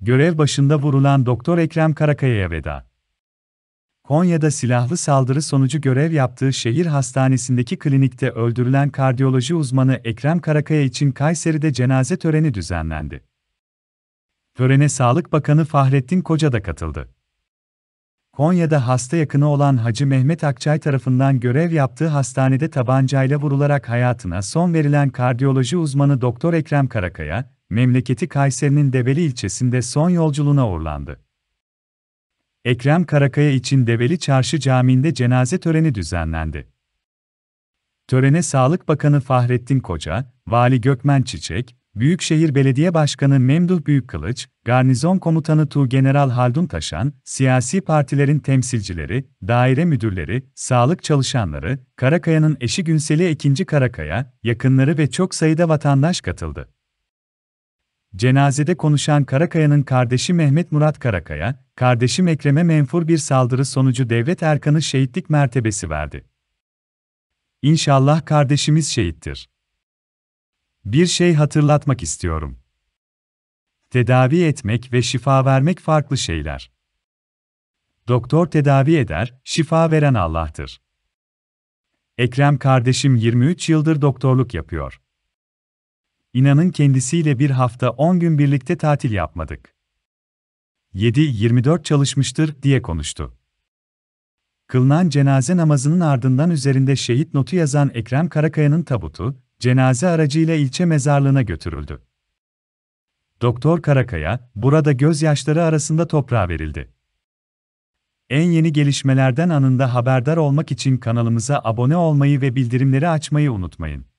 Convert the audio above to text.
Görev başında vurulan Doktor Ekrem Karakaya'ya veda. Konya'da silahlı saldırı sonucu görev yaptığı şehir hastanesindeki klinikte öldürülen kardiyoloji uzmanı Ekrem Karakaya için Kayseri'de cenaze töreni düzenlendi. Törene Sağlık Bakanı Fahrettin Koca da katıldı. Konya'da hasta yakını olan Hacı Mehmet Akçay tarafından görev yaptığı hastanede tabancayla vurularak hayatına son verilen kardiyoloji uzmanı Doktor Ekrem Karakaya, memleketi Kayseri'nin Develi ilçesinde son yolculuğuna uğurlandı. Ekrem Karakaya için Develi Çarşı Camii'nde cenaze töreni düzenlendi. Törene Sağlık Bakanı Fahrettin Koca, Vali Gökmen Çiçek, Büyükşehir Belediye Başkanı Memduh Büyükkılıç, Garnizon Komutanı Tu General Haldun Taşan, siyasi partilerin temsilcileri, daire müdürleri, sağlık çalışanları, Karakaya'nın eşi Günseli Ekinci Karakaya, yakınları ve çok sayıda vatandaş katıldı. Cenazede konuşan Karakaya'nın kardeşi Mehmet Murat Karakaya, kardeşim Ekrem'e menfur bir saldırı sonucu devlet erkanı şehitlik mertebesi verdi. İnşallah kardeşimiz şehittir. Bir şey hatırlatmak istiyorum. Tedavi etmek ve şifa vermek farklı şeyler. Doktor tedavi eder, şifa veren Allah'tır. Ekrem kardeşim 23 yıldır doktorluk yapıyor. İnanın kendisiyle bir hafta 10 gün birlikte tatil yapmadık. 7-24 çalışmıştır diye konuştu. Kılınan cenaze namazının ardından üzerinde şehit notu yazan Ekrem Karakaya'nın tabutu, cenaze aracıyla ilçe mezarlığına götürüldü. Doktor Karakaya, burada gözyaşları arasında toprağa verildi. En yeni gelişmelerden anında haberdar olmak için kanalımıza abone olmayı ve bildirimleri açmayı unutmayın.